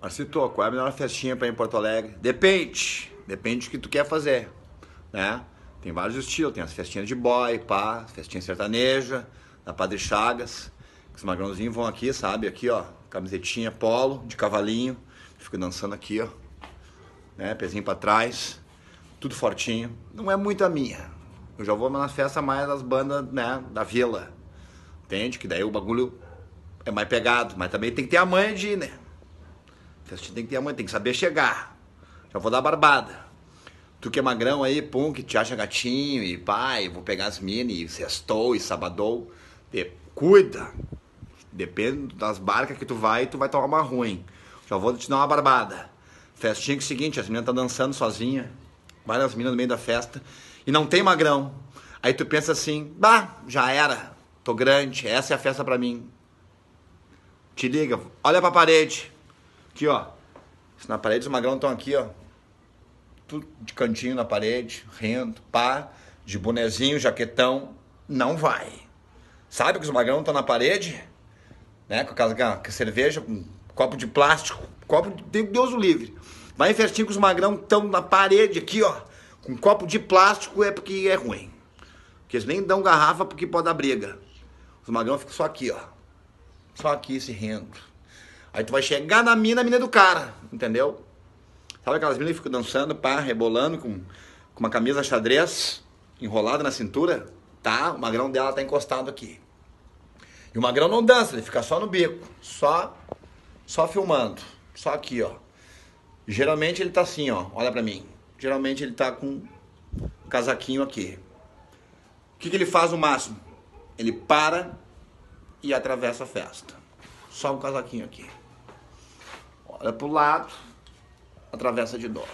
Marcito, qual é a melhor festinha para ir em Porto Alegre? Depende, depende do que tu quer fazer, né? Tem vários estilos, tem as festinhas de boy, pá, festinha sertaneja, da Padre Chagas, os magrãozinhos vão aqui, sabe? Aqui, ó, camisetinha polo, de cavalinho, fico dançando aqui, ó, né? Pezinho para trás, tudo fortinho. Não é muito a minha. Eu já vou na festa mais das bandas, né, da vila, entende? Que daí o bagulho é mais pegado, mas também tem que ter a manha de ir, né? Você tem que ter a mãe, tem que saber chegar. Já vou dar barbada. Tu que é magrão aí, pum, que te acha gatinho e pai, vou pegar as mini, e sextou e sabadou. E cuida. Depende das barcas que tu vai, tu vai tomar uma ruim. Já vou te dar uma barbada. Festinha que é o seguinte, as meninas tá dançando sozinha. Várias meninas no meio da festa. E não tem magrão. Aí tu pensa assim, bah, já era. Tô grande, essa é a festa para mim. Te liga, olha pra parede. Aqui, ó. Na parede, os magrão estão aqui, ó. Tudo de cantinho na parede, rendo, pá, de bonezinho, jaquetão. Não vai. Sabe que os magrão estão na parede? Né? Com a, com cerveja, com um copo de plástico, copo de Deus o livre. Vai em festinha que os magrão estão na parede aqui, ó. Com um copo de plástico é porque é ruim. Porque eles nem dão garrafa porque pode dar briga. Os magrão ficam só aqui, ó. Só aqui se rendo. Aí tu vai chegar na mina, a mina é do cara, entendeu? Sabe aquelas minas que ficam dançando, pá, rebolando com, com uma camisa xadrez enrolada na cintura? Tá, o magrão dela tá encostado aqui. E o magrão não dança, ele fica só no bico, só só filmando, só aqui, ó. Geralmente ele tá assim, ó, olha pra mim. Geralmente ele tá com um casaquinho aqui. O que, que ele faz no máximo? Ele para e atravessa a festa. Só um casaquinho aqui. Olha pro lado, atravessa de novo.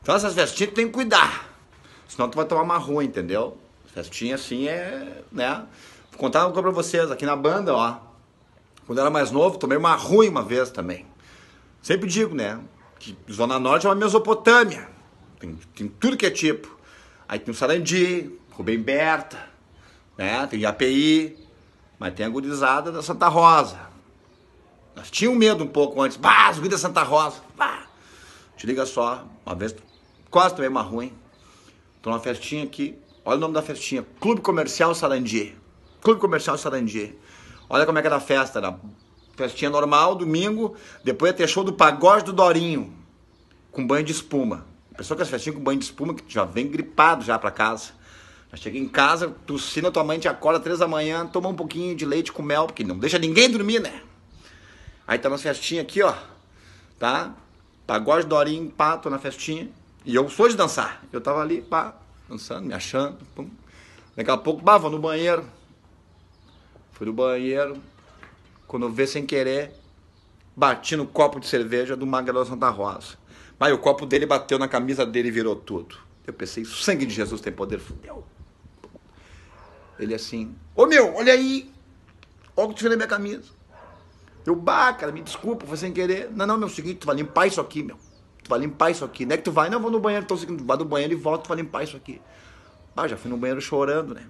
Então essas festinhas tem que cuidar. Senão tu vai tomar uma rua, entendeu? Festinha assim é, né? Vou contar uma coisa pra vocês, aqui na banda, ó. Quando eu era mais novo, tomei uma ruim uma vez também. Sempre digo, né? Que Zona Norte é uma Mesopotâmia. Tem, tem tudo que é tipo. Aí tem o Sarandi, Rubem Berta, né? Tem API, mas tem a gurizada da Santa Rosa tinha um medo um pouco antes. Bah, as da Santa Rosa. Bah. Te liga só, uma vez, quase também uma ruim. Tô numa festinha aqui. Olha o nome da festinha. Clube Comercial Sarandier. Clube Comercial Sarandier. Olha como é que era a festa. Era festinha normal, domingo. Depois ia ter show do Pagode do Dorinho. Com banho de espuma. pessoa que as festinhas com banho de espuma, que já vem gripado já para casa. Já chega em casa, tossina, tua mãe te acorda três da manhã, toma um pouquinho de leite com mel, porque não deixa ninguém dormir, né? Aí tá nas festinhas aqui, ó. Tá? Pagode, Dorinho, Pato na festinha. E eu sou de dançar. Eu tava ali, pá, dançando, me achando. Pum. Daqui a pouco, bava vou no banheiro. Fui no banheiro. Quando eu vi sem querer, bati no copo de cerveja do Magalhães Santa Rosa. Mas o copo dele bateu na camisa dele e virou tudo. Eu pensei, sangue de Jesus tem poder, fudeu. Ele assim, ô meu, olha aí, olha o que tirei minha camisa. Eu, bah, cara, me desculpa, foi sem querer. Não, não, meu, seguinte, tu vai limpar isso aqui, meu. Tu vai limpar isso aqui. Não é que tu vai, não, eu vou no banheiro, tô então, seguindo vai do banheiro e volta, tu vai limpar isso aqui. Ah, já fui no banheiro chorando, né?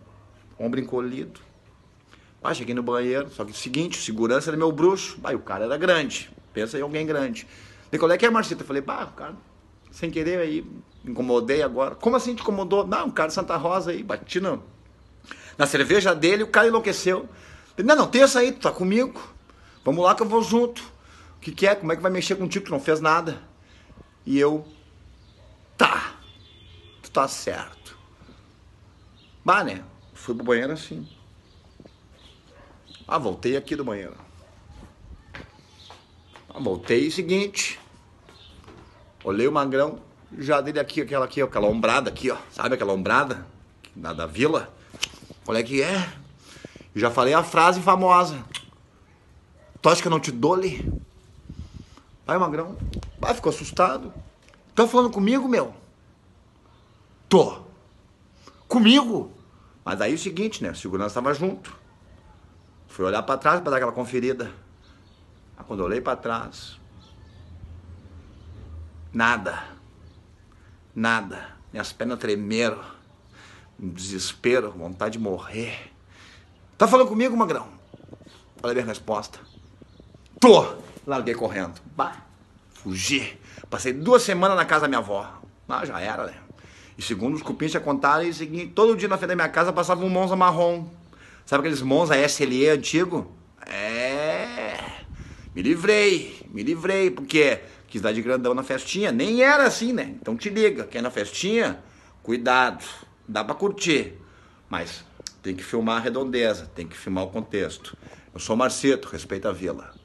Ombro encolhido. Ah, cheguei no banheiro, só que o seguinte, o segurança era meu bruxo. bah o cara era grande. Pensa em alguém grande. De qual é que é, Marcita? Eu falei, bah, cara, sem querer aí, me incomodei agora. Como assim te incomodou? Não, um cara de Santa Rosa aí, bati Na cerveja dele, o cara enlouqueceu. não, não, tem essa aí, tu tá comigo. Vamos lá que eu vou junto. O que, que é? Como é que vai mexer contigo que não fez nada? E eu, tá, tu tá certo. Bah, né? Fui pro banheiro assim. Ah, voltei aqui do banheiro. Ah, voltei seguinte. Olhei o magrão, já dele aqui, aquela aqui, aquela ombrada aqui, ó. Sabe aquela ombrada? Da, da vila? Qual é que é? Já falei a frase famosa. Tu acha que eu não te dole? Vai magrão, vai ficou assustado. Tá falando comigo, meu? Tô. Comigo? Mas aí é o seguinte, né? O segurança estava junto. Fui olhar para trás para dar aquela conferida. Aí quando eu olhei para trás, nada. Nada. Minhas pernas tremeram. Desespero, vontade de morrer. Tá falando comigo, magrão? Olha a minha resposta. Tô! Larguei correndo. Bah, fugi. Passei duas semanas na casa da minha avó. Ah, já era, né? E segundo os cupins já contaram, e todo dia na frente da minha casa passava um Monza marrom. Sabe aqueles Monza SLE antigo? É. Me livrei, me livrei, porque quis dar de grandão na festinha. Nem era assim, né? Então te liga, quer é na festinha, cuidado, dá pra curtir. Mas tem que filmar a redondeza, tem que filmar o contexto. Eu sou Marcito, respeita a vila.